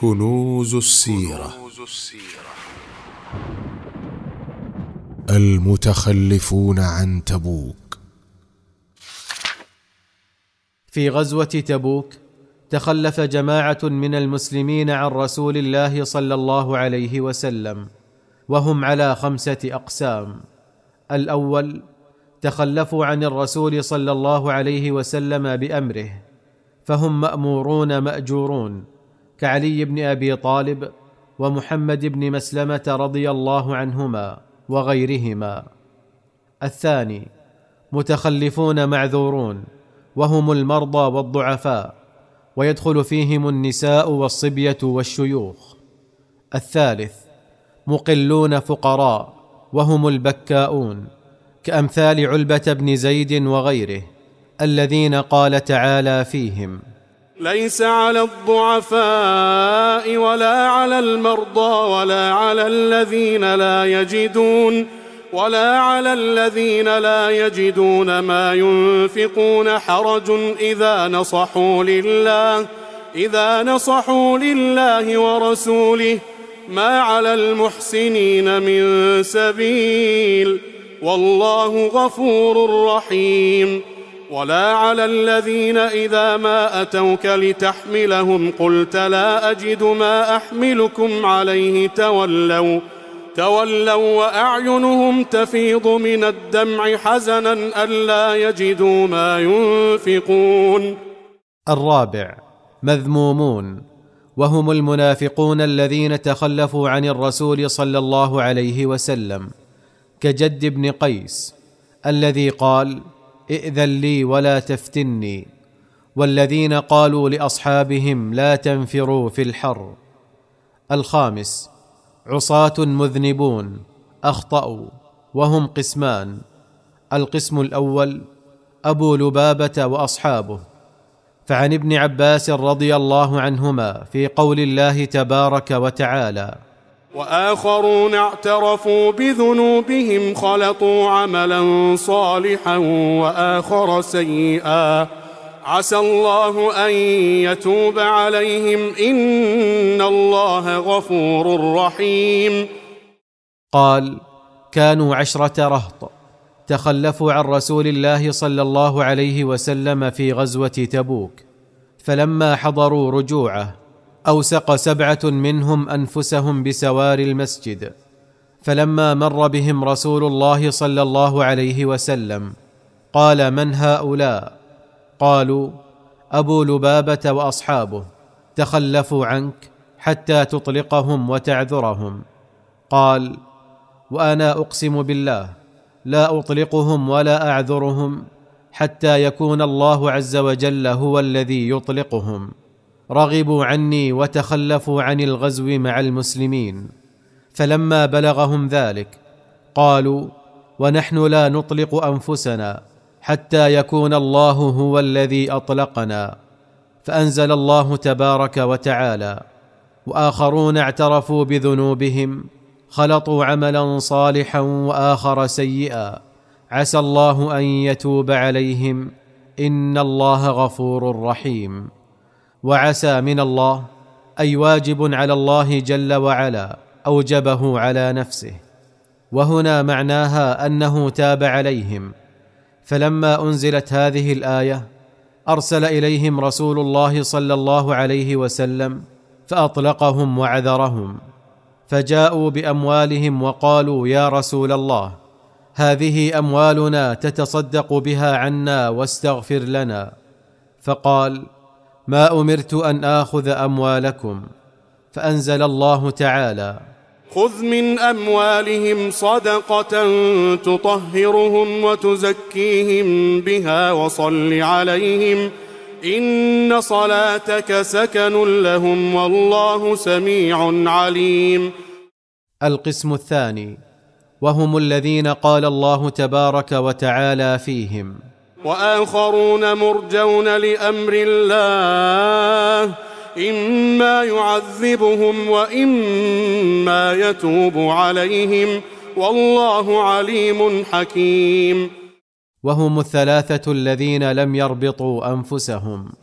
كنوز السيرة المتخلفون عن تبوك في غزوة تبوك تخلف جماعة من المسلمين عن رسول الله صلى الله عليه وسلم وهم على خمسة أقسام الأول تخلفوا عن الرسول صلى الله عليه وسلم بأمره فهم مأمورون مأجورون كعلي بن ابي طالب ومحمد بن مسلمه رضي الله عنهما وغيرهما الثاني متخلفون معذورون وهم المرضى والضعفاء ويدخل فيهم النساء والصبيه والشيوخ الثالث مقلون فقراء وهم البكاؤون كامثال علبه بن زيد وغيره الذين قال تعالى فيهم ليس على الضعفاء ولا على المرضى ولا على الذين لا يجدون ولا على الذين لا يجدون ما ينفقون حرج إذا نصحوا لله إذا نصحوا لله ورسوله ما على المحسنين من سبيل والله غفور رحيم ولا على الذين إذا ما أتوك لتحملهم قلت لا أجد ما أحملكم عليه تولوا تولوا وأعينهم تفيض من الدمع حزنا ألا يجدوا ما ينفقون الرابع مذمومون وهم المنافقون الذين تخلفوا عن الرسول صلى الله عليه وسلم كجد بن قيس الذي قال ائذن لي ولا تفتني والذين قالوا لاصحابهم لا تنفروا في الحر الخامس عصاه مذنبون اخطاوا وهم قسمان القسم الاول ابو لبابه واصحابه فعن ابن عباس رضي الله عنهما في قول الله تبارك وتعالى واخرون اعترفوا بذنوبهم خلطوا عملا صالحا واخر سيئا عسى الله ان يتوب عليهم ان الله غفور رحيم قال كانوا عشره رهط تخلفوا عن رسول الله صلى الله عليه وسلم في غزوه تبوك فلما حضروا رجوعه اوسق سبعه منهم انفسهم بسوار المسجد فلما مر بهم رسول الله صلى الله عليه وسلم قال من هؤلاء قالوا ابو لبابه واصحابه تخلفوا عنك حتى تطلقهم وتعذرهم قال وانا اقسم بالله لا اطلقهم ولا اعذرهم حتى يكون الله عز وجل هو الذي يطلقهم رغبوا عني وتخلفوا عن الغزو مع المسلمين فلما بلغهم ذلك قالوا ونحن لا نطلق انفسنا حتى يكون الله هو الذي اطلقنا فانزل الله تبارك وتعالى واخرون اعترفوا بذنوبهم خلطوا عملا صالحا واخر سيئا عسى الله ان يتوب عليهم ان الله غفور رحيم وعسى من الله اي واجب على الله جل وعلا اوجبه على نفسه وهنا معناها انه تاب عليهم فلما انزلت هذه الايه ارسل اليهم رسول الله صلى الله عليه وسلم فاطلقهم وعذرهم فجاءوا باموالهم وقالوا يا رسول الله هذه اموالنا تتصدق بها عنا واستغفر لنا فقال ما امرت ان اخذ اموالكم فانزل الله تعالى خذ من اموالهم صدقه تطهرهم وتزكيهم بها وصل عليهم ان صلاتك سكن لهم والله سميع عليم القسم الثاني وهم الذين قال الله تبارك وتعالى فيهم وآخرون مرجون لأمر الله إما يعذبهم وإما يتوب عليهم والله عليم حكيم وهم الثلاثة الذين لم يربطوا أنفسهم